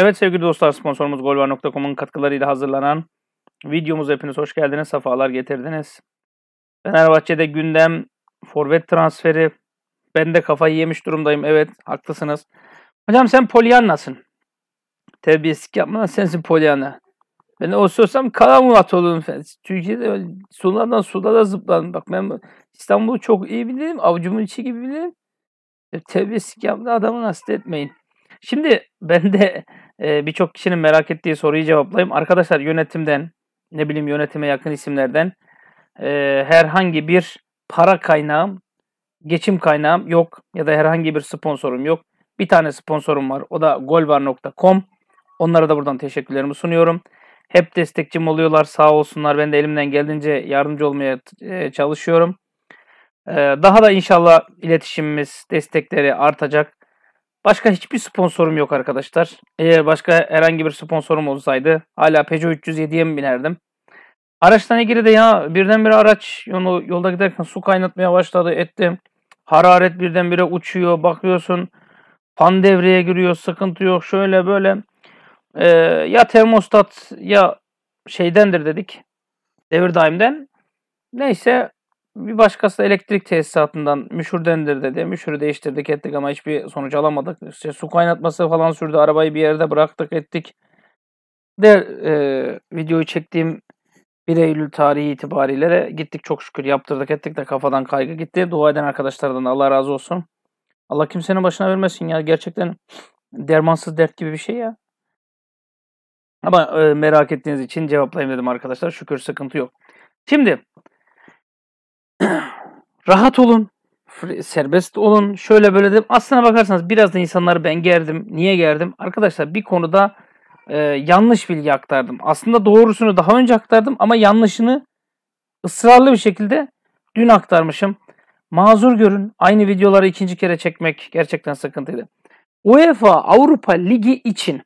Evet sevgili dostlar sponsorumuz golvar.com'un katkılarıyla hazırlanan videomuz hepiniz hoş geldiniz. Safalar getirdiniz. Fenerbahçe'de gündem forvet transferi. Ben de kafayı yemiş durumdayım. Evet haklısınız. Hocam sen Polyanla'sın. Terbiyesizlik yapmadan sensin Polyanna. Ben o olsam Karamurat olurum. Türkiye'de sulardan da zıplarım. Bak ben İstanbul'u çok iyi bilirim. Avucumun içi gibi bilirim. E, terbiyesizlik yapmadan adamı nasıl etmeyin. Şimdi ben de e, birçok kişinin merak ettiği soruyu cevaplayayım. Arkadaşlar yönetimden, ne bileyim yönetime yakın isimlerden e, herhangi bir para kaynağım, geçim kaynağım yok ya da herhangi bir sponsorum yok. Bir tane sponsorum var. O da golvar.com. Onlara da buradan teşekkürlerimi sunuyorum. Hep destekçim oluyorlar sağ olsunlar. Ben de elimden geldiğince yardımcı olmaya e, çalışıyorum. E, daha da inşallah iletişimimiz, destekleri artacak. Başka hiçbir sponsorum yok arkadaşlar. Eğer başka herhangi bir sponsorum olsaydı hala Peugeot 307'ye mi binerdim? Araçtan ilgili de ya birdenbire araç yolu, yolda giderken su kaynatmaya başladı etti. Hararet birdenbire uçuyor bakıyorsun. Fan devreye giriyor sıkıntı yok şöyle böyle. Ee, ya termostat ya şeydendir dedik. Devir daimden. Neyse bir başkası elektrik tesisatından dendir dedi. Müşürü değiştirdik ettik ama hiçbir sonuç alamadık. İşte su kaynatması falan sürdü. Arabayı bir yerde bıraktık ettik. De e, videoyu çektiğim 1 Eylül tarihi itibariyle gittik çok şükür yaptırdık ettik de kafadan kaygı gitti. Dua eden arkadaşlardan Allah razı olsun. Allah kimsenin başına vermesin ya. Gerçekten dermansız dert gibi bir şey ya. Ama e, merak ettiğiniz için cevaplayayım dedim arkadaşlar. Şükür sıkıntı yok. Şimdi rahat olun. Serbest olun. Şöyle böyle dedim. Aslına bakarsanız biraz da insanları ben gerdim. Niye gerdim? Arkadaşlar bir konuda e, yanlış bilgi aktardım. Aslında doğrusunu daha önce aktardım ama yanlışını ısrarlı bir şekilde dün aktarmışım. Mazur görün. Aynı videoları ikinci kere çekmek gerçekten sıkıntıydı. UEFA Avrupa Ligi için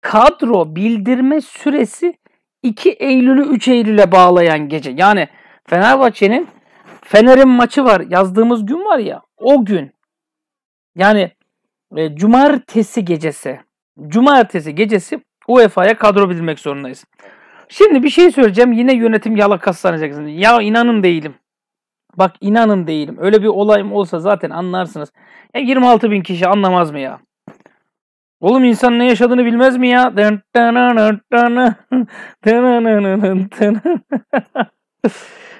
kadro bildirme süresi 2 Eylül'ü 3 Eylül'e bağlayan gece. Yani Fenerbahçe'nin Fener'in maçı var. Yazdığımız gün var ya. O gün. Yani e, cumartesi gecesi. Cumartesi gecesi UEFA'ya kadro bildirmek zorundayız. Şimdi bir şey söyleyeceğim. Yine yönetim yalaka sanacaksın. Ya inanın değilim. Bak inanın değilim. Öyle bir olayım olsa zaten anlarsınız. E, ya 26 bin kişi anlamaz mı ya? Oğlum insan ne yaşadığını bilmez mi ya?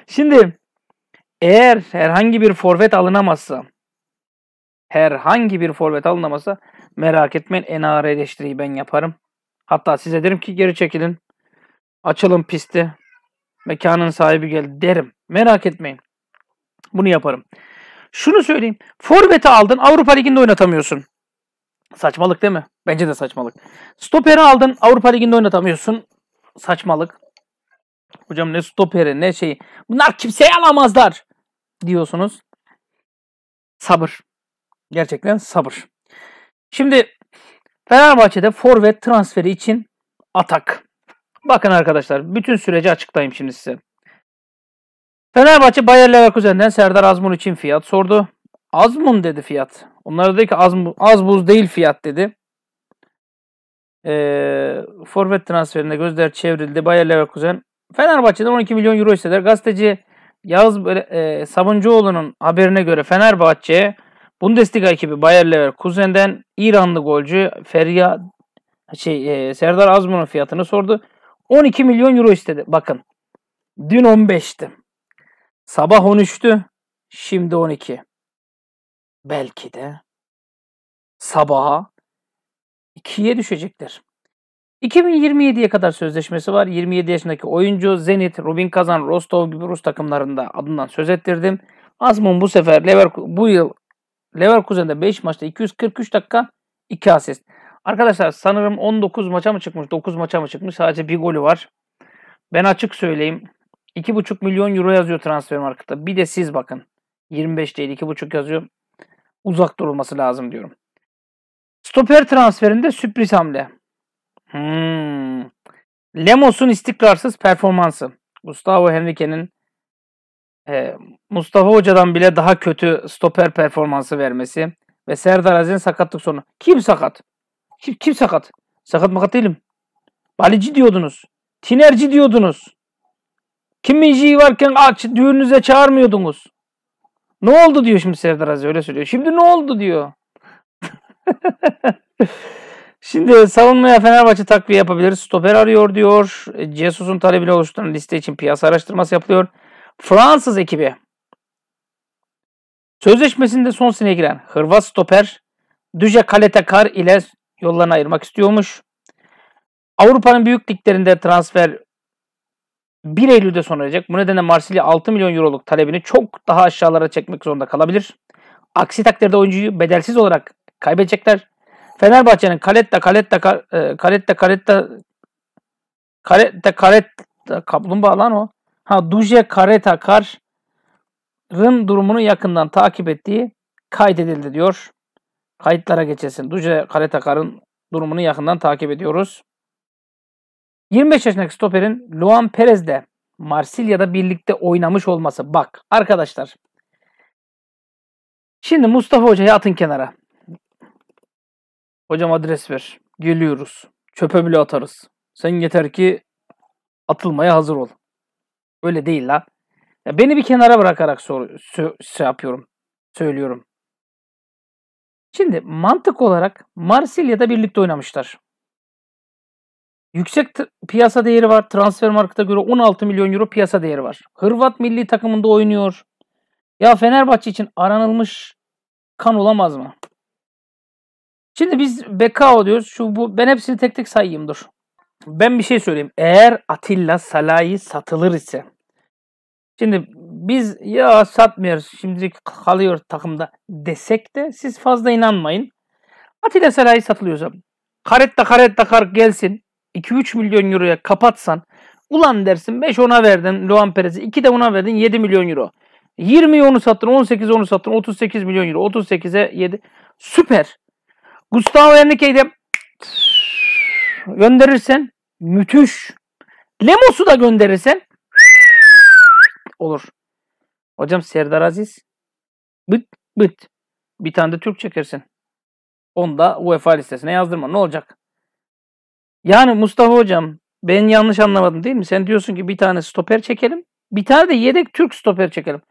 Şimdi eğer herhangi bir forvet alınamazsa herhangi bir forvet alınamazsa merak etmeyin en ağır eleştiriyi ben yaparım. Hatta size derim ki geri çekilin. Açalım pisti. Mekanın sahibi gel derim. Merak etmeyin. Bunu yaparım. Şunu söyleyeyim. Forvet'i aldın Avrupa Ligi'nde oynatamıyorsun. Saçmalık değil mi? Bence de saçmalık. Stoperi aldın Avrupa Ligi'nde oynatamıyorsun. Saçmalık. Hocam ne stoperi ne şeyi. Bunlar kimseyi alamazlar diyorsunuz? Sabır. Gerçekten sabır. Şimdi Fenerbahçe'de forvet transferi için atak. Bakın arkadaşlar bütün süreci açıklayayım şimdi size. Fenerbahçe Bayer Leverkusen'den Serdar Azmun için fiyat sordu. Azmun dedi fiyat. Onlara dedi ki az, az buz değil fiyat dedi. Ee, forvet transferinde gözler çevrildi. Bayer Leverkusen Fenerbahçe'den 12 milyon euro istediler. Gazeteci Yağız e, Sabuncuoğlu'nun haberine göre Fenerbahçe Bundesliga ekibi Bayer Leverkusen'den İranlı golcü Feriha şey e, Serdar Azmun'un fiyatını sordu. 12 milyon euro istedi. Bakın. Dün 15'ti. Sabah 13'tü. Şimdi 12. Belki de sabaha 2'ye düşecektir. 2027'ye kadar sözleşmesi var. 27 yaşındaki oyuncu Zenit, Rubin Kazan, Rostov gibi Rus takımlarında adından söz ettirdim. Azmun bu sefer Leverkusen, bu yıl Leverkusen'de 5 maçta 243 dakika 2 asist. Arkadaşlar sanırım 19 maça mı çıkmış 9 maça mı çıkmış sadece bir golü var. Ben açık söyleyeyim 2,5 milyon euro yazıyor transfer markette. Bir de siz bakın 25 değil 2,5 yazıyor. Uzak durulması lazım diyorum. Stoper transferinde sürpriz hamle. Hmm. Lemos'un istikrarsız performansı. Gustavo Henrique'nin e, Mustafa Hoca'dan bile daha kötü stoper performansı vermesi ve Serdar Aziz'in sakatlık sorunu. Kim sakat? Kim, kim sakat? Sakat makat değilim. Balici diyordunuz. Tinerci diyordunuz. Kim varken aç, düğününüze çağırmıyordunuz. Ne oldu diyor şimdi Serdar Aziz öyle söylüyor. Şimdi ne oldu diyor. Şimdi savunmaya Fenerbahçe takviye yapabilir. Stoper arıyor diyor. E, Jesus'un talebiyle oluşturulan liste için piyasa araştırması yapılıyor. Fransız ekibi sözleşmesinde son sene giren Hırvat stoper Düje Kaletekar ile yollarını ayırmak istiyormuş. Avrupa'nın büyük liglerinde transfer 1 Eylül'de sona erecek. Bu nedenle Marsilya 6 milyon euroluk talebini çok daha aşağılara çekmek zorunda kalabilir. Aksi takdirde oyuncuyu bedelsiz olarak kaybedecekler. Fenerbahçe'nin Caletta Caletta Caletta e, Caletta Caletta Caletta kaplumbağa lan o. Ha Duje Careta Kar'ın durumunu yakından takip ettiği kaydedildi diyor. Kayıtlara geçesin. Duje Careta Kar'ın durumunu yakından takip ediyoruz. 25 yaşındaki stoperin Luan Perez'de Marsilya'da birlikte oynamış olması. Bak arkadaşlar. Şimdi Mustafa Hoca'yı atın kenara. Hocam adres ver. Geliyoruz. Çöpe bile atarız. Sen yeter ki atılmaya hazır ol. Öyle değil la. Ya beni bir kenara bırakarak sor, sö- şey yapıyorum. Söylüyorum. Şimdi mantık olarak Marsilya'da birlikte oynamışlar. Yüksek piyasa değeri var. Transfer markete göre 16 milyon euro piyasa değeri var. Hırvat milli takımında oynuyor. Ya Fenerbahçe için aranılmış kan olamaz mı? Şimdi biz Bekao diyoruz. Şu bu ben hepsini tek tek sayayım dur. Ben bir şey söyleyeyim. Eğer Atilla Salah'ı satılır ise şimdi biz ya satmıyoruz şimdilik kalıyor takımda desek de siz fazla inanmayın. Atilla Salah'ı satılıyorsa karetta karetta kar gelsin 2-3 milyon euroya kapatsan ulan dersin 5 ona verdin Luan Perez'i 2 de ona verdin 7 milyon euro. 20 onu sattın 18 onu sattın 38 milyon euro 38'e 7 süper. Gustavo Henrique'yi de gönderirsen müthiş. Lemos'u da gönderirsen olur. Hocam Serdar Aziz bıt bıt bir tane de Türk çekersin. Onu da UEFA listesine yazdırma. Ne olacak? Yani Mustafa Hocam ben yanlış anlamadım değil mi? Sen diyorsun ki bir tane stoper çekelim. Bir tane de yedek Türk stoper çekelim.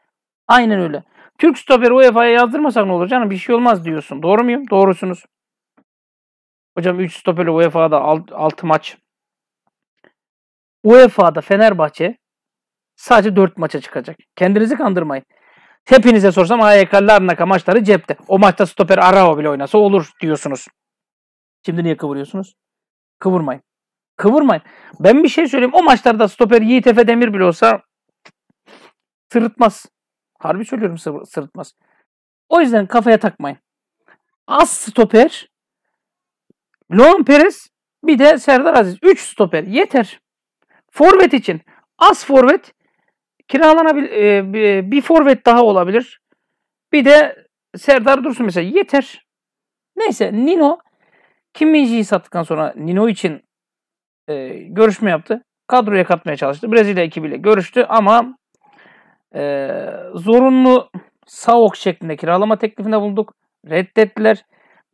Aynen öyle. Türk stoperi UEFA'ya yazdırmasak ne olur canım? Bir şey olmaz diyorsun. Doğru muyum? Doğrusunuz. Hocam 3 stoperle UEFA'da 6 maç. UEFA'da Fenerbahçe sadece 4 maça çıkacak. Kendinizi kandırmayın. Hepinize sorsam AYK Larnaka maçları cepte. O maçta stoper Arao bile oynasa olur diyorsunuz. Şimdi niye kıvırıyorsunuz? Kıvırmayın. Kıvırmayın. Ben bir şey söyleyeyim. O maçlarda stoper Yiğit Efe Demir bile olsa sırıtmaz. Harbi söylüyorum sırıtmaz. O yüzden kafaya takmayın. Az stoper Leon Perez bir de Serdar Aziz. 3 stoper yeter. Forvet için az forvet kiralanabil e, bir forvet daha olabilir. Bir de Serdar Dursun mesela yeter. Neyse Nino Kim sattıktan sonra Nino için e, görüşme yaptı. Kadroya katmaya çalıştı. Brezilya ekibiyle görüştü ama e, zorunlu Saok şeklinde kiralama teklifinde bulduk. Reddettiler.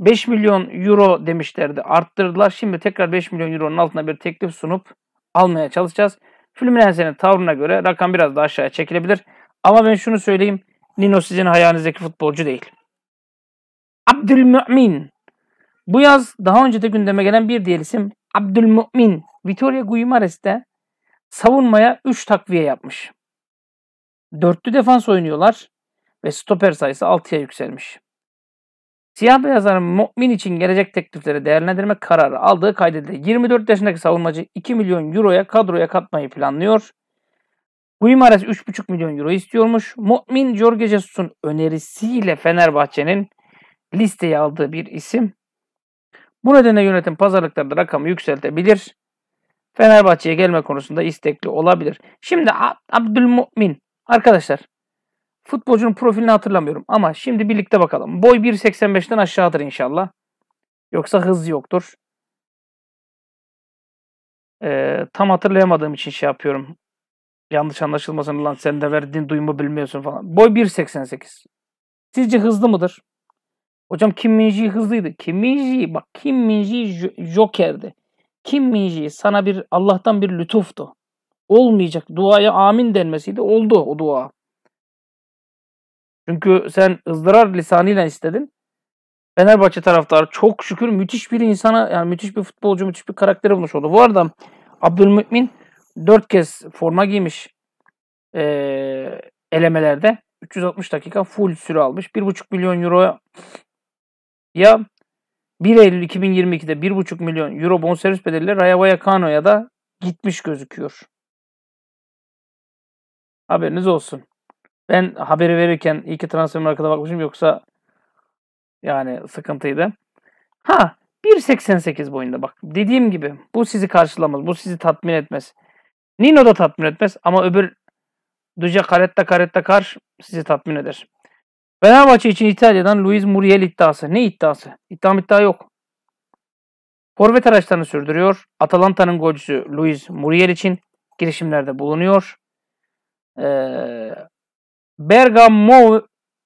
5 milyon euro demişlerdi. Arttırdılar. Şimdi tekrar 5 milyon euronun altına bir teklif sunup almaya çalışacağız. Fluminense'nin tavrına göre rakam biraz daha aşağıya çekilebilir. Ama ben şunu söyleyeyim. Nino sizin hayalinizdeki futbolcu değil. Abdülmümin. Bu yaz daha önce de gündeme gelen bir diğer isim Abdülmümin. Vitoria Guimares'te savunmaya 3 takviye yapmış. Dörtlü defans oynuyorlar ve stoper sayısı 6'ya yükselmiş. Siyah beyazların Mu'min için gelecek teklifleri değerlendirme kararı aldığı kaydedildi. 24 yaşındaki savunmacı 2 milyon euroya kadroya katmayı planlıyor. Guimares 3,5 milyon euro istiyormuş. Mu'min Jorge Jesus'un önerisiyle Fenerbahçe'nin listeye aldığı bir isim. Bu nedenle yönetim pazarlıklarda rakamı yükseltebilir. Fenerbahçe'ye gelme konusunda istekli olabilir. Şimdi Abdülmumin arkadaşlar Futbolcunun profilini hatırlamıyorum ama şimdi birlikte bakalım. Boy 1.85'ten aşağıdır inşallah. Yoksa hız yoktur. Ee, tam hatırlayamadığım için şey yapıyorum. Yanlış anlaşılmasın lan sen de verdiğin duyumu bilmiyorsun falan. Boy 1.88. Sizce hızlı mıdır? Hocam Kim Minji hızlıydı. Kim Minji bak Kim Minji jokerdi. Kim Minji sana bir Allah'tan bir lütuftu. Olmayacak duaya amin denmesiydi. Oldu o dua. Çünkü sen ızdırar lisanıyla istedin. Fenerbahçe taraftarı çok şükür müthiş bir insana yani müthiş bir futbolcu müthiş bir karakteri bulmuş oldu. Bu arada Abdülmümin dört kez forma giymiş e, elemelerde. 360 dakika full süre almış. 1,5 milyon euro ya 1 Eylül 2022'de 1,5 milyon euro bonservis bedeliyle Rayo Vallecano'ya da gitmiş gözüküyor. Haberiniz olsun. Ben haberi verirken iyi ki transfer markada bakmışım yoksa yani sıkıntıydı. Ha 1.88 boyunda bak dediğim gibi bu sizi karşılamaz. Bu sizi tatmin etmez. Nino da tatmin etmez ama öbür Duca Caretta Caretta Kar sizi tatmin eder. Fenerbahçe için İtalya'dan Luis Muriel iddiası. Ne iddiası? İddiam iddia yok. Forvet araçlarını sürdürüyor. Atalanta'nın golcüsü Luis Muriel için girişimlerde bulunuyor. Ee, Bergamo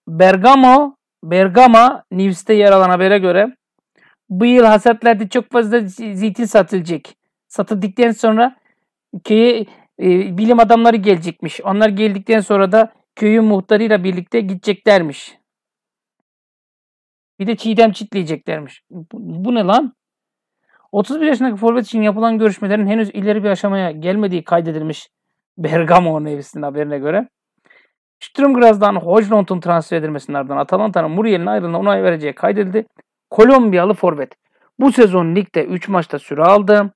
Bergamo Bergama News'te yer alan habere göre bu yıl hasatlarda çok fazla zeytin satılacak. Satıldıktan sonra köye e, bilim adamları gelecekmiş. Onlar geldikten sonra da köyün muhtarıyla birlikte gideceklermiş. Bir de çiğdem çitleyeceklermiş. Bu, bu ne lan? 31 yaşındaki forvet için yapılan görüşmelerin henüz ileri bir aşamaya gelmediği kaydedilmiş Bergamo News'in haberine göre. Strömgraz'dan Hojlund'un transfer edilmesinin ardından Atalanta'nın Muriel'in ayrılığına onay vereceği kaydedildi. Kolombiyalı forvet. Bu sezon ligde 3 maçta süre aldı.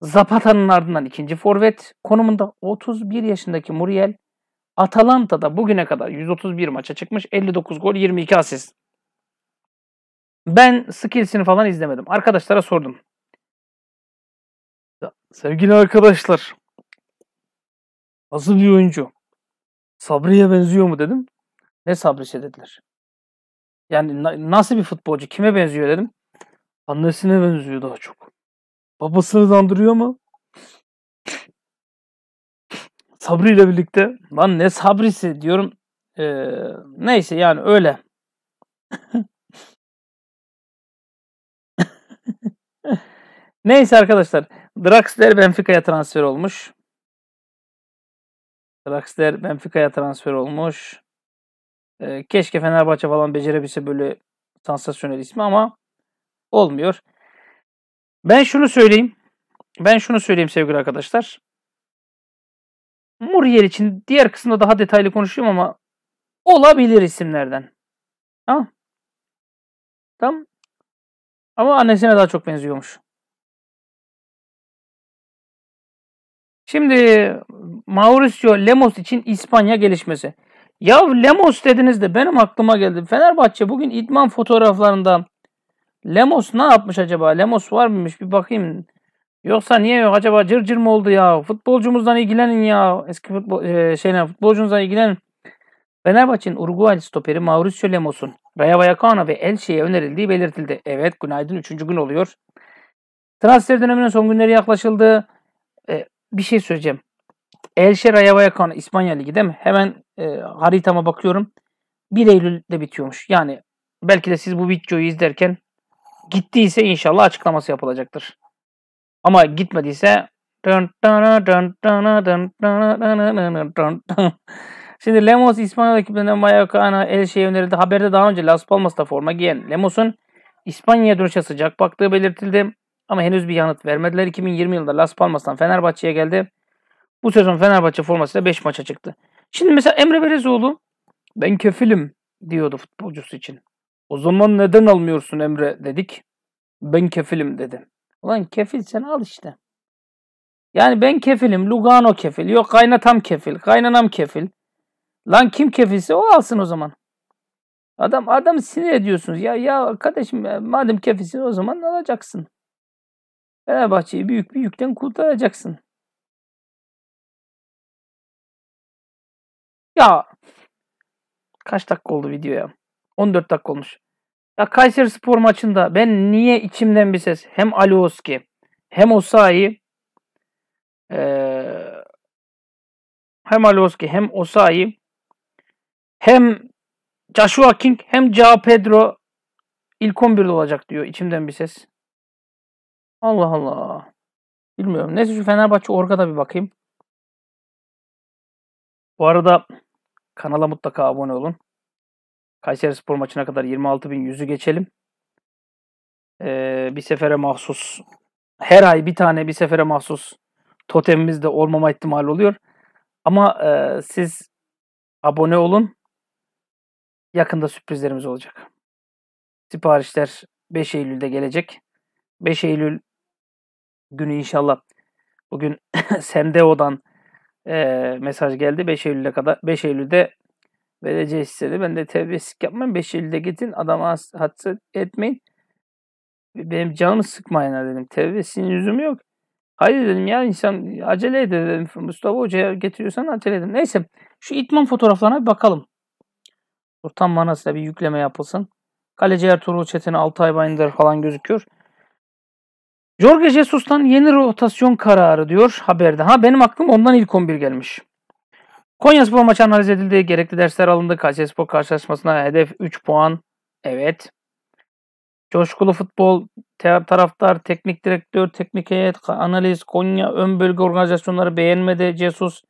Zapata'nın ardından ikinci forvet konumunda 31 yaşındaki Muriel Atalanta'da bugüne kadar 131 maça çıkmış. 59 gol 22 asist. Ben skillsini falan izlemedim. Arkadaşlara sordum. Sevgili arkadaşlar nasıl bir oyuncu? Sabri'ye benziyor mu dedim. Ne Sabri'si dediler. Yani na- nasıl bir futbolcu kime benziyor dedim. Annesine benziyor daha çok. Babasını dandırıyor mu? Sabri ile birlikte lan ne Sabri'si diyorum. Ee, neyse yani öyle. neyse arkadaşlar. Draxler Benfica'ya transfer olmuş. Draxler Benfica'ya transfer olmuş. E, keşke Fenerbahçe falan becerebilse böyle sansasyonel ismi ama olmuyor. Ben şunu söyleyeyim. Ben şunu söyleyeyim sevgili arkadaşlar. Muriel için diğer kısımda daha detaylı konuşayım ama olabilir isimlerden. Tamam. Tamam. Ama annesine daha çok benziyormuş. Şimdi Mauricio Lemos için İspanya gelişmesi. Ya Lemos dediniz de benim aklıma geldi. Fenerbahçe bugün idman fotoğraflarında Lemos ne yapmış acaba? Lemos var mıymış? Bir bakayım. Yoksa niye yok acaba cırcır cır mı oldu ya? Futbolcumuzdan ilgilenin ya. Eski futbol e, şeyle futbolcunuzdan ilgilenin. Fenerbahçe'nin Uruguay stoperi Mauricio Lemos'un Rayo Vallecano ve Elche'ye önerildiği belirtildi. Evet günaydın 3. gün oluyor. Transfer döneminin son günleri yaklaşıldı. E, bir şey söyleyeceğim. El Şeraya Vayakan İspanya Ligi değil mi? Hemen e, haritama bakıyorum. 1 Eylül'de bitiyormuş. Yani belki de siz bu videoyu izlerken gittiyse inşallah açıklaması yapılacaktır. Ama gitmediyse Şimdi Lemos İspanya rakibinden Mallorca'na el şeye önerildi. Haberde daha önce Las Palmas'ta forma giyen Lemos'un İspanya'ya dönüşe sıcak baktığı belirtildi. Ama henüz bir yanıt vermediler. 2020 yılında Las Palmas'tan Fenerbahçe'ye geldi. Bu sezon Fenerbahçe formasıyla 5 maça çıktı. Şimdi mesela Emre Belezoğlu ben kefilim diyordu futbolcusu için. O zaman neden almıyorsun Emre dedik. Ben kefilim dedi. Ulan kefil sen al işte. Yani ben kefilim, Lugano kefil, yok kaynatam kefil, kaynanam kefil. Lan kim kefilse o alsın o zaman. Adam adam sinir ediyorsunuz. Ya ya kardeşim madem kefilsin o zaman alacaksın. Fenerbahçe'yi büyük bir yükten kurtaracaksın. Ya kaç dakika oldu video ya? 14 dakika olmuş. Ya Kayseri Spor maçında ben niye içimden bir ses hem Alioski hem Osayi ee, hem Alioski hem Osayi hem Joshua King hem Ca Pedro ilk 11'de olacak diyor içimden bir ses. Allah Allah. Bilmiyorum. Neyse şu Fenerbahçe Orga'da bir bakayım. Bu arada kanala mutlaka abone olun. Kayseri Spor maçına kadar 26.100'ü geçelim. Ee, bir sefere mahsus her ay bir tane bir sefere mahsus totemimiz de olmama ihtimali oluyor. Ama e, siz abone olun. Yakında sürprizlerimiz olacak. Siparişler 5 Eylül'de gelecek. 5 Eylül günü inşallah. Bugün Sendeo'dan e, mesaj geldi. 5 Eylül'e kadar 5 Eylül'de vereceğiz size Ben de terbiyesizlik yapmam. 5 Eylül'de gidin. Adama haksız etmeyin. Benim canımı sıkmayın dedim. Terbiyesizliğin yüzüm yok. Hayır dedim ya insan acele ed dedim. Mustafa Hoca'ya getiriyorsan acele edin. Neyse şu itman fotoğraflarına bir bakalım. Ortam manasıyla bir yükleme yapılsın. Kaleci Ertuğrul Çetin 6 ay bayındır falan gözüküyor. Jorge Jesus'tan yeni rotasyon kararı diyor haberde. Ha benim aklım ondan ilk 11 gelmiş. Konya Spor maçı analiz edildi. Gerekli dersler alındı. Kayseri Spor karşılaşmasına hedef 3 puan. Evet. Coşkulu futbol, taraftar, teknik direktör, teknik heyet, analiz, Konya ön bölge organizasyonları beğenmedi. Cesus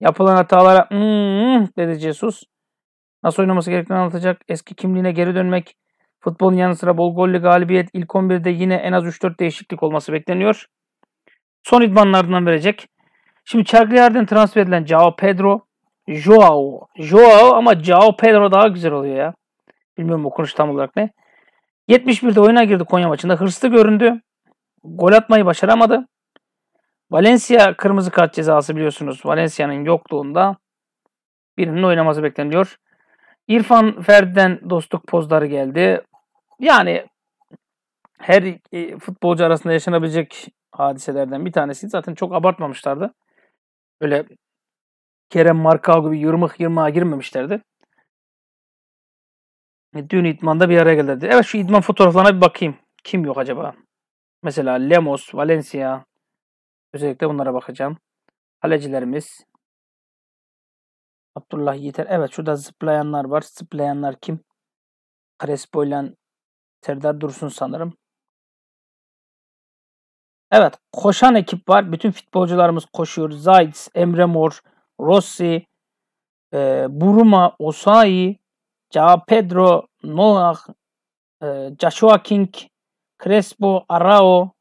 yapılan hatalara hmm, dedi Cesus. Nasıl oynaması gerektiğini anlatacak. Eski kimliğine geri dönmek Futbolun yanı sıra bol gollü galibiyet ilk 11'de yine en az 3-4 değişiklik olması bekleniyor. Son idmanlarından verecek. Şimdi Cagliari'den transfer edilen Joao Pedro, Joao, Joao ama Joao Pedro daha güzel oluyor ya. Bilmiyorum bu konuş tam olarak ne. 71'de oyuna girdi Konya maçında. Hırslı göründü. Gol atmayı başaramadı. Valencia kırmızı kart cezası biliyorsunuz. Valencia'nın yokluğunda birinin oynaması bekleniyor. İrfan Ferdi'den dostluk pozları geldi yani her e, futbolcu arasında yaşanabilecek hadiselerden bir tanesi. Zaten çok abartmamışlardı. Öyle Kerem markal gibi yırmık yırmağa girmemişlerdi. E, dün idmanda bir araya gelirdi. Evet şu idman fotoğraflarına bir bakayım. Kim yok acaba? Mesela Lemos, Valencia. Özellikle bunlara bakacağım. Kalecilerimiz. Abdullah Yeter. Evet şurada zıplayanlar var. Zıplayanlar kim? Crespo ile Serdar Dursun sanırım. Evet koşan ekip var. Bütün futbolcularımız koşuyor. Zayt, Emre Mor, Rossi, e, Buruma, Osai, Ja Pedro, Noah, e, Joshua King, Crespo, Arao.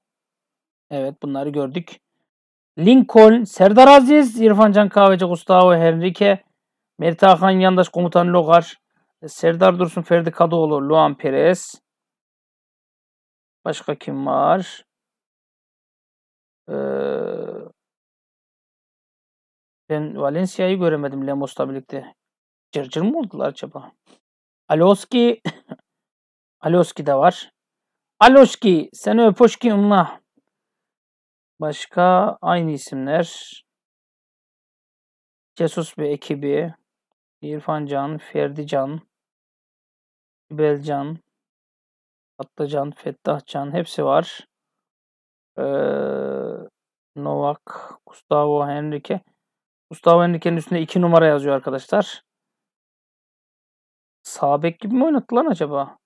Evet bunları gördük. Lincoln, Serdar Aziz, İrfan Can Kahveci, Gustavo Henrique, Mert Hakan Yandaş, Komutan Logar, Serdar Dursun, Ferdi Kadıoğlu, Luan Perez, Başka kim var? Ee, ben Valencia'yı göremedim Lemos'la birlikte. Cırcır cır mı oldular acaba? Aloski Aloski de var. Aloski seni öpüşki umla. Başka aynı isimler. Cesus bir ekibi. İrfan Can, Ferdi Can, İbel Can, Atlacan, Fettahcan hepsi var. Ee, Novak, Gustavo Henrique. Gustavo Henrique'nin üstünde 2 numara yazıyor arkadaşlar. Sabek gibi mi oynattı lan acaba?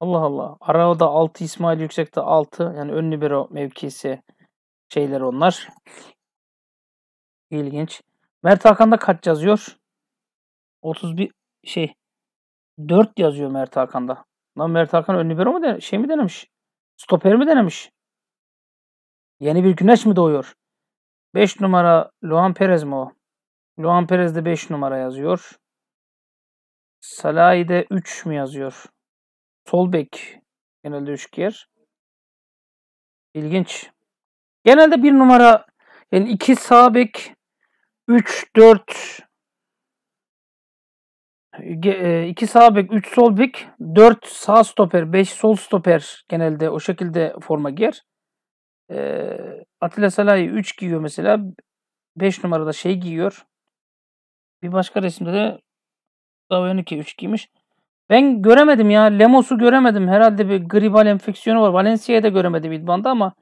Allah Allah. Arao'da 6, İsmail Yüksek'te 6. Yani ön libero mevkisi şeyler onlar. İlginç. Mert Hakan'da kaç yazıyor? 31 şey 4 yazıyor Mert Hakan'da. Lan Mert Hakan ön libero mu de şey mi denemiş? Stoper mi denemiş? Yeni bir güneş mi doğuyor? 5 numara Luan Perez mi o? Luan Perez de 5 numara yazıyor. Salahi de 3 mü yazıyor? Sol bek genelde 3 yer. İlginç. Genelde 1 numara yani 2 sağ bek 3 4 2 e, sağ bek, 3 sol bek, 4 sağ stoper, 5 sol stoper genelde o şekilde forma giyer. E, Atilla Salahi 3 giyiyor mesela. 5 numarada şey giyiyor. Bir başka resimde de Davuyanike 3 giymiş. Ben göremedim ya. Lemos'u göremedim. Herhalde bir gribal enfeksiyonu var. Valencia'yı da göremedim idmanda ama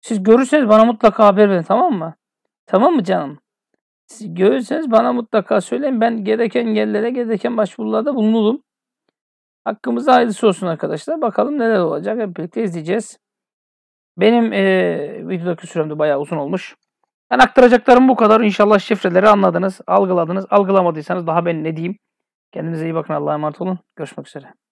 siz görürseniz bana mutlaka haber verin tamam mı? Tamam mı canım? Siz görürseniz bana mutlaka söyleyin. Ben gereken yerlere, gereken başvurularda bulunurum. Hakkımızda hayırlısı olsun arkadaşlar. Bakalım neler olacak. Hep birlikte izleyeceğiz. Benim e, videodaki sürem de bayağı uzun olmuş. Ben aktaracaklarım bu kadar. İnşallah şifreleri anladınız, algıladınız. Algılamadıysanız daha ben ne diyeyim. Kendinize iyi bakın. Allah'a emanet olun. Görüşmek üzere.